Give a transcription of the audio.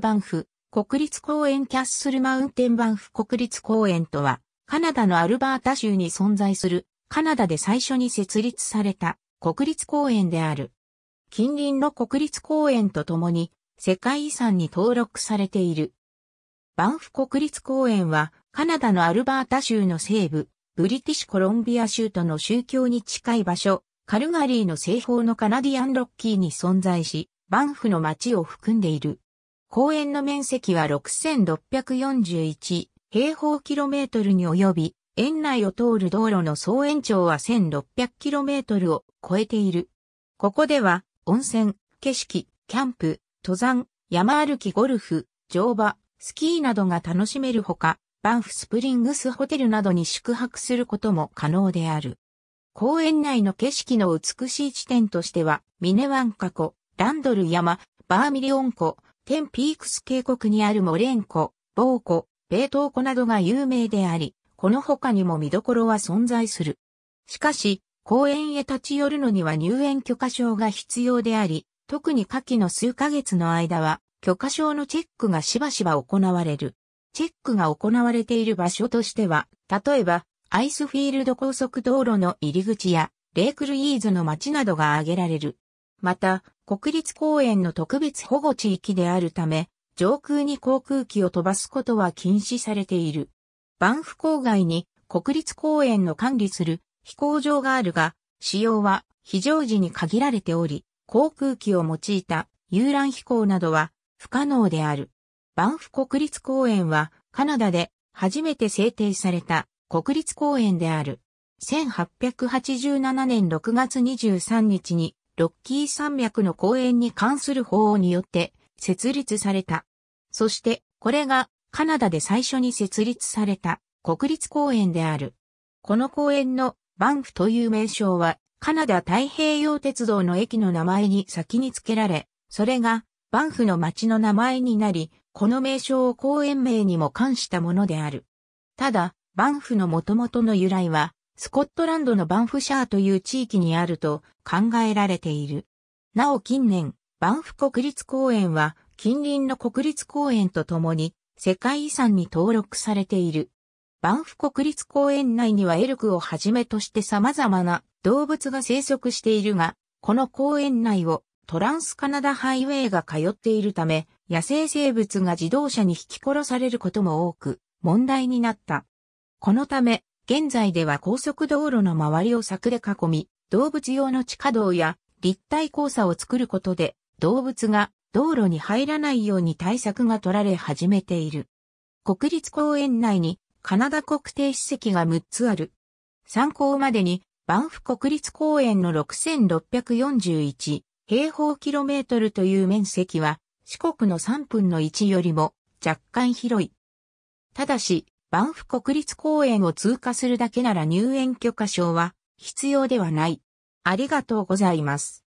バンフ、国立公園キャッスルマウンテンバンフ国立公園とは、カナダのアルバータ州に存在する、カナダで最初に設立された国立公園である。近隣の国立公園とともに、世界遺産に登録されている。バンフ国立公園は、カナダのアルバータ州の西部、ブリティッシュコロンビア州との宗教に近い場所、カルガリーの西方のカナディアンロッキーに存在し、バンフの町を含んでいる。公園の面積は6641平方キロメートルに及び、園内を通る道路の総延長は1600キロメートルを超えている。ここでは、温泉、景色、キャンプ、登山、山歩きゴルフ、乗馬、スキーなどが楽しめるほか、バンフスプリングスホテルなどに宿泊することも可能である。公園内の景色の美しい地点としては、ミネワンカ湖、ランドル山、バーミリオン湖、テンピークス渓谷にあるモレンコ、ボーコ、ベートーコなどが有名であり、この他にも見どころは存在する。しかし、公園へ立ち寄るのには入園許可証が必要であり、特に夏季の数ヶ月の間は、許可証のチェックがしばしば行われる。チェックが行われている場所としては、例えば、アイスフィールド高速道路の入り口や、レイクルイーズの街などが挙げられる。また、国立公園の特別保護地域であるため、上空に航空機を飛ばすことは禁止されている。バンフ郊外に国立公園の管理する飛行場があるが、使用は非常時に限られており、航空機を用いた遊覧飛行などは不可能である。バンフ国立公園はカナダで初めて制定された国立公園である。1887年6月23日にロッキー山脈の公園に関する法によって設立された。そして、これがカナダで最初に設立された国立公園である。この公園のバンフという名称はカナダ太平洋鉄道の駅の名前に先に付けられ、それがバンフの町の名前になり、この名称を公園名にも冠したものである。ただ、バンフの元々の由来は、スコットランドのバンフシャーという地域にあると考えられている。なお近年、バンフ国立公園は近隣の国立公園とともに世界遺産に登録されている。バンフ国立公園内にはエルクをはじめとして様々な動物が生息しているが、この公園内をトランスカナダハイウェイが通っているため、野生生物が自動車に引き殺されることも多く問題になった。このため、現在では高速道路の周りを柵で囲み、動物用の地下道や立体交差を作ることで、動物が道路に入らないように対策が取られ始めている。国立公園内にカナダ国定史跡が6つある。参考までに、バンフ国立公園の6641平方キロメートルという面積は、四国の3分の1よりも若干広い。ただし、バンフ国立公園を通過するだけなら入園許可証は必要ではない。ありがとうございます。